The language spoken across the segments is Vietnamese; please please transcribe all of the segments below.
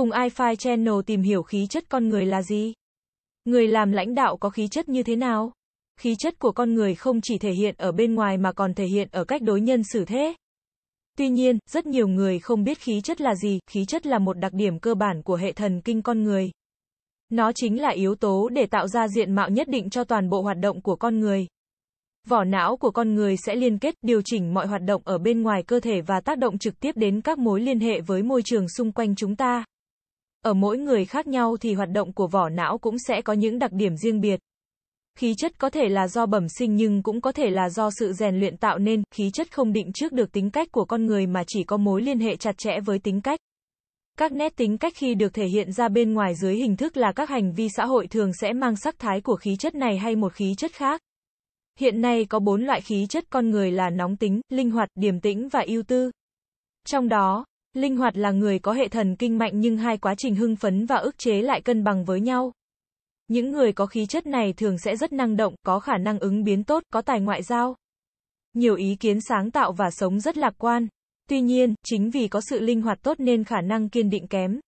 Cùng iFi Channel tìm hiểu khí chất con người là gì? Người làm lãnh đạo có khí chất như thế nào? Khí chất của con người không chỉ thể hiện ở bên ngoài mà còn thể hiện ở cách đối nhân xử thế. Tuy nhiên, rất nhiều người không biết khí chất là gì, khí chất là một đặc điểm cơ bản của hệ thần kinh con người. Nó chính là yếu tố để tạo ra diện mạo nhất định cho toàn bộ hoạt động của con người. Vỏ não của con người sẽ liên kết, điều chỉnh mọi hoạt động ở bên ngoài cơ thể và tác động trực tiếp đến các mối liên hệ với môi trường xung quanh chúng ta. Ở mỗi người khác nhau thì hoạt động của vỏ não cũng sẽ có những đặc điểm riêng biệt. Khí chất có thể là do bẩm sinh nhưng cũng có thể là do sự rèn luyện tạo nên, khí chất không định trước được tính cách của con người mà chỉ có mối liên hệ chặt chẽ với tính cách. Các nét tính cách khi được thể hiện ra bên ngoài dưới hình thức là các hành vi xã hội thường sẽ mang sắc thái của khí chất này hay một khí chất khác. Hiện nay có bốn loại khí chất con người là nóng tính, linh hoạt, điềm tĩnh và ưu tư. Trong đó, Linh hoạt là người có hệ thần kinh mạnh nhưng hai quá trình hưng phấn và ức chế lại cân bằng với nhau. Những người có khí chất này thường sẽ rất năng động, có khả năng ứng biến tốt, có tài ngoại giao. Nhiều ý kiến sáng tạo và sống rất lạc quan. Tuy nhiên, chính vì có sự linh hoạt tốt nên khả năng kiên định kém.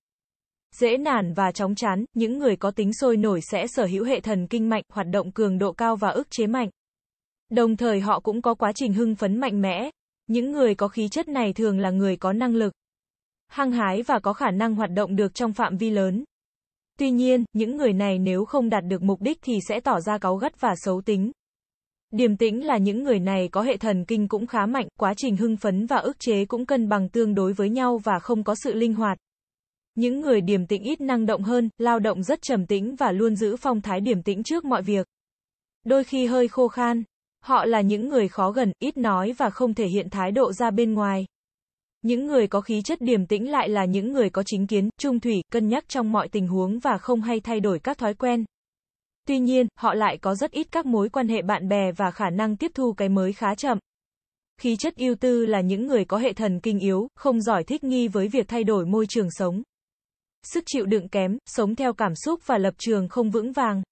Dễ nản và chóng chán, những người có tính sôi nổi sẽ sở hữu hệ thần kinh mạnh, hoạt động cường độ cao và ức chế mạnh. Đồng thời họ cũng có quá trình hưng phấn mạnh mẽ. Những người có khí chất này thường là người có năng lực hăng hái và có khả năng hoạt động được trong phạm vi lớn. Tuy nhiên, những người này nếu không đạt được mục đích thì sẽ tỏ ra cáu gắt và xấu tính. Điềm tĩnh là những người này có hệ thần kinh cũng khá mạnh, quá trình hưng phấn và ức chế cũng cân bằng tương đối với nhau và không có sự linh hoạt. Những người điềm tĩnh ít năng động hơn, lao động rất trầm tĩnh và luôn giữ phong thái điềm tĩnh trước mọi việc. Đôi khi hơi khô khan. Họ là những người khó gần, ít nói và không thể hiện thái độ ra bên ngoài. Những người có khí chất điềm tĩnh lại là những người có chính kiến, trung thủy, cân nhắc trong mọi tình huống và không hay thay đổi các thói quen. Tuy nhiên, họ lại có rất ít các mối quan hệ bạn bè và khả năng tiếp thu cái mới khá chậm. Khí chất ưu tư là những người có hệ thần kinh yếu, không giỏi thích nghi với việc thay đổi môi trường sống. Sức chịu đựng kém, sống theo cảm xúc và lập trường không vững vàng.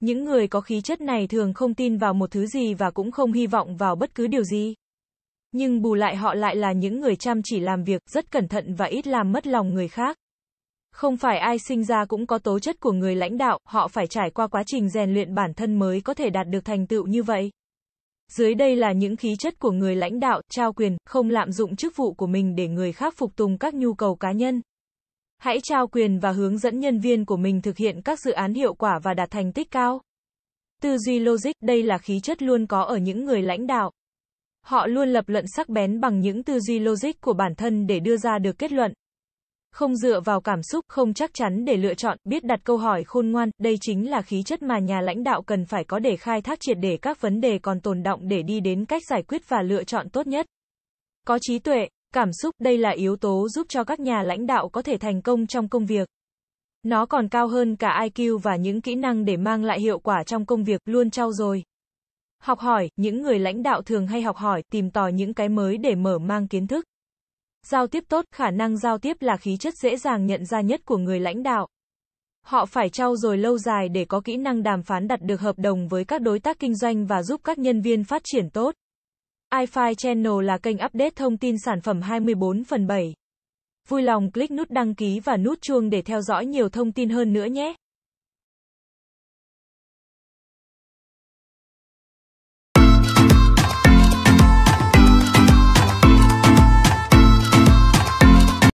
Những người có khí chất này thường không tin vào một thứ gì và cũng không hy vọng vào bất cứ điều gì nhưng bù lại họ lại là những người chăm chỉ làm việc, rất cẩn thận và ít làm mất lòng người khác. Không phải ai sinh ra cũng có tố chất của người lãnh đạo, họ phải trải qua quá trình rèn luyện bản thân mới có thể đạt được thành tựu như vậy. Dưới đây là những khí chất của người lãnh đạo, trao quyền, không lạm dụng chức vụ của mình để người khác phục tùng các nhu cầu cá nhân. Hãy trao quyền và hướng dẫn nhân viên của mình thực hiện các dự án hiệu quả và đạt thành tích cao. Tư duy logic, đây là khí chất luôn có ở những người lãnh đạo. Họ luôn lập luận sắc bén bằng những tư duy logic của bản thân để đưa ra được kết luận. Không dựa vào cảm xúc, không chắc chắn để lựa chọn, biết đặt câu hỏi khôn ngoan, đây chính là khí chất mà nhà lãnh đạo cần phải có để khai thác triệt để các vấn đề còn tồn động để đi đến cách giải quyết và lựa chọn tốt nhất. Có trí tuệ, cảm xúc, đây là yếu tố giúp cho các nhà lãnh đạo có thể thành công trong công việc. Nó còn cao hơn cả IQ và những kỹ năng để mang lại hiệu quả trong công việc, luôn trau dồi. Học hỏi, những người lãnh đạo thường hay học hỏi, tìm tòi những cái mới để mở mang kiến thức. Giao tiếp tốt, khả năng giao tiếp là khí chất dễ dàng nhận ra nhất của người lãnh đạo. Họ phải trau dồi lâu dài để có kỹ năng đàm phán đặt được hợp đồng với các đối tác kinh doanh và giúp các nhân viên phát triển tốt. iFi Channel là kênh update thông tin sản phẩm 24 phần 7. Vui lòng click nút đăng ký và nút chuông để theo dõi nhiều thông tin hơn nữa nhé.